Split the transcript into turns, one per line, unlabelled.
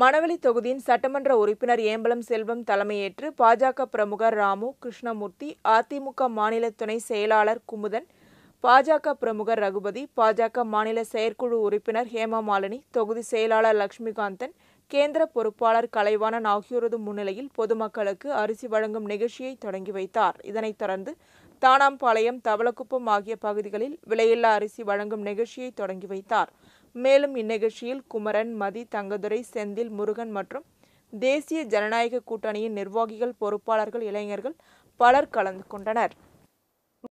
மணவெளி தொகுதியின் சட்டமன்ற உறுப்பினர் ஏம்பலம் செல்வம் தலைமையேற்று பாஜக பிரமுகர் ராமு கிருஷ்ணமூர்த்தி அதிமுக மாநில துணை செயலாளர் குமுதன் பாஜக பிரமுகர் ரகுபதி பாஜக மாநில செயற்குழு உறுப்பினர் ஹேமமாலினி தொகுதி செயலாளர் லட்சுமிகாந்தன் கேந்திர பொறுப்பாளர் கலைவாணன் ஆகியோரது முன்னிலையில் பொதுமக்களுக்கு அரிசி வழங்கும் நிகழ்ச்சியை தொடங்கி வைத்தார் இதனைத் தொடர்ந்து தானாம்பாளையம் தவளக்குப்பம் ஆகிய பகுதிகளில் விலையில்லா அரிசி வழங்கும் நிகழ்ச்சியை தொடங்கி வைத்தார் மேலும் இந்நிகழ்ச்சியில் குமரன் மதி தங்கதுரை செந்தில் முருகன் மற்றும் தேசிய ஜனநாயக கூட்டணியின் நிர்வாகிகள் பொறுப்பாளர்கள் இளைஞர்கள் பலர் கலந்து கொண்டனர்